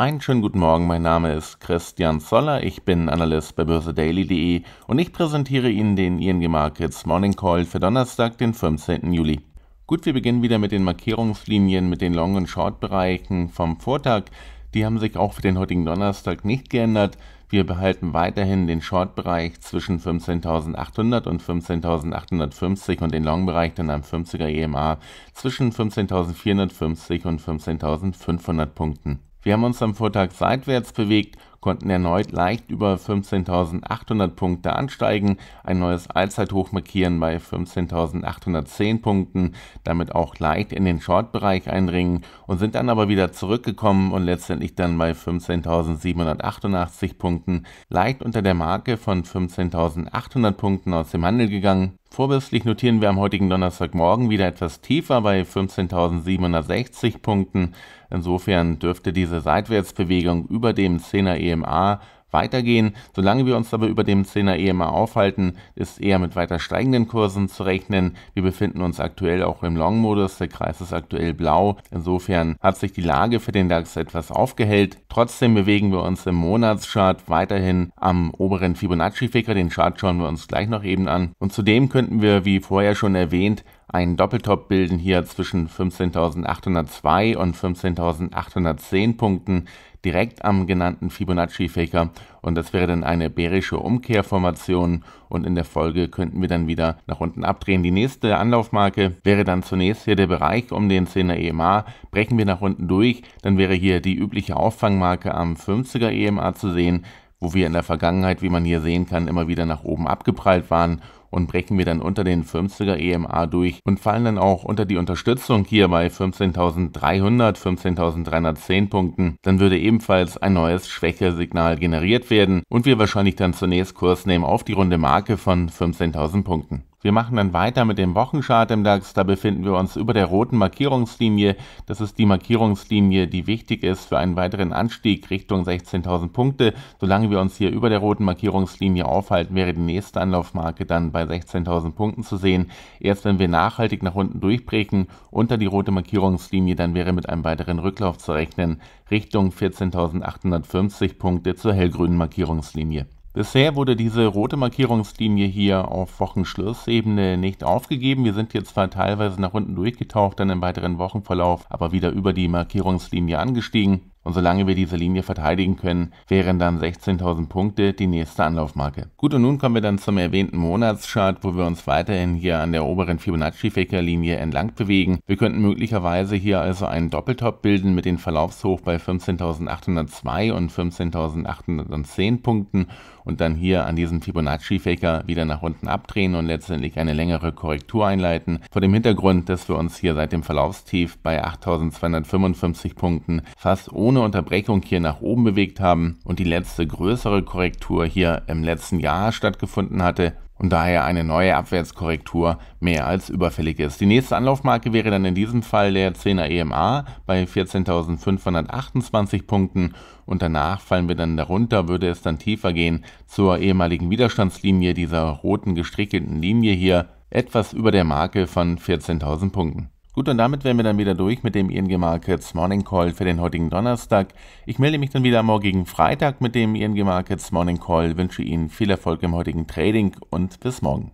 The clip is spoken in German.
Einen schönen guten Morgen, mein Name ist Christian Zoller, ich bin Analyst bei börsedaily.de und ich präsentiere Ihnen den ING Markets Morning Call für Donnerstag, den 15. Juli. Gut, wir beginnen wieder mit den Markierungslinien, mit den Long- und Short-Bereichen vom Vortag. Die haben sich auch für den heutigen Donnerstag nicht geändert. Wir behalten weiterhin den Short-Bereich zwischen 15.800 und 15.850 und den Long-Bereich dann am 50er EMA zwischen 15.450 und 15.500 Punkten. Wir haben uns am Vortag seitwärts bewegt konnten erneut leicht über 15.800 Punkte ansteigen, ein neues Allzeithoch markieren bei 15.810 Punkten, damit auch leicht in den Short-Bereich eindringen und sind dann aber wieder zurückgekommen und letztendlich dann bei 15.788 Punkten leicht unter der Marke von 15.800 Punkten aus dem Handel gegangen. Vorbildlich notieren wir am heutigen Donnerstagmorgen wieder etwas tiefer bei 15.760 Punkten. Insofern dürfte diese Seitwärtsbewegung über dem 10er EMA weitergehen. Solange wir uns aber über dem 10er EMA aufhalten, ist eher mit weiter steigenden Kursen zu rechnen. Wir befinden uns aktuell auch im Long-Modus, der Kreis ist aktuell blau. Insofern hat sich die Lage für den DAX etwas aufgehellt. Trotzdem bewegen wir uns im Monatschart weiterhin am oberen Fibonacci-Ficker. Den Chart schauen wir uns gleich noch eben an. Und zudem könnten wir, wie vorher schon erwähnt, einen Doppeltop bilden hier zwischen 15.802 und 15.810 Punkten direkt am genannten Fibonacci-Faker und das wäre dann eine bärische Umkehrformation und in der Folge könnten wir dann wieder nach unten abdrehen. Die nächste Anlaufmarke wäre dann zunächst hier der Bereich um den 10er EMA. Brechen wir nach unten durch, dann wäre hier die übliche Auffangmarke am 50er EMA zu sehen, wo wir in der Vergangenheit, wie man hier sehen kann, immer wieder nach oben abgeprallt waren und brechen wir dann unter den 50er EMA durch und fallen dann auch unter die Unterstützung hier bei 15.300, 15.310 Punkten, dann würde ebenfalls ein neues Schwächesignal generiert werden und wir wahrscheinlich dann zunächst Kurs nehmen auf die runde Marke von 15.000 Punkten. Wir machen dann weiter mit dem Wochenchart im DAX. Da befinden wir uns über der roten Markierungslinie. Das ist die Markierungslinie, die wichtig ist für einen weiteren Anstieg Richtung 16.000 Punkte. Solange wir uns hier über der roten Markierungslinie aufhalten, wäre die nächste Anlaufmarke dann bei bei 16.000 Punkten zu sehen. Erst wenn wir nachhaltig nach unten durchbrechen, unter die rote Markierungslinie, dann wäre mit einem weiteren Rücklauf zu rechnen, Richtung 14.850 Punkte zur hellgrünen Markierungslinie. Bisher wurde diese rote Markierungslinie hier auf Wochenschlussebene nicht aufgegeben. Wir sind hier zwar teilweise nach unten durchgetaucht, dann im weiteren Wochenverlauf aber wieder über die Markierungslinie angestiegen. Und solange wir diese Linie verteidigen können, wären dann 16.000 Punkte die nächste Anlaufmarke. Gut, und nun kommen wir dann zum erwähnten Monatschart, wo wir uns weiterhin hier an der oberen Fibonacci-Faker-Linie entlang bewegen. Wir könnten möglicherweise hier also einen Doppeltop bilden mit den Verlaufshoch bei 15.802 und 15.810 Punkten und dann hier an diesem Fibonacci-Faker wieder nach unten abdrehen und letztendlich eine längere Korrektur einleiten. Vor dem Hintergrund, dass wir uns hier seit dem Verlaufstief bei 8.255 Punkten fast ohne ohne Unterbrechung hier nach oben bewegt haben und die letzte größere Korrektur hier im letzten Jahr stattgefunden hatte und daher eine neue Abwärtskorrektur mehr als überfällig ist. Die nächste Anlaufmarke wäre dann in diesem Fall der 10er EMA bei 14.528 Punkten und danach fallen wir dann darunter, würde es dann tiefer gehen zur ehemaligen Widerstandslinie dieser roten gestrickelten Linie hier etwas über der Marke von 14.000 Punkten. Gut, und damit wären wir dann wieder durch mit dem ING Markets Morning Call für den heutigen Donnerstag. Ich melde mich dann wieder morgigen Freitag mit dem ING Markets Morning Call, wünsche Ihnen viel Erfolg im heutigen Trading und bis morgen.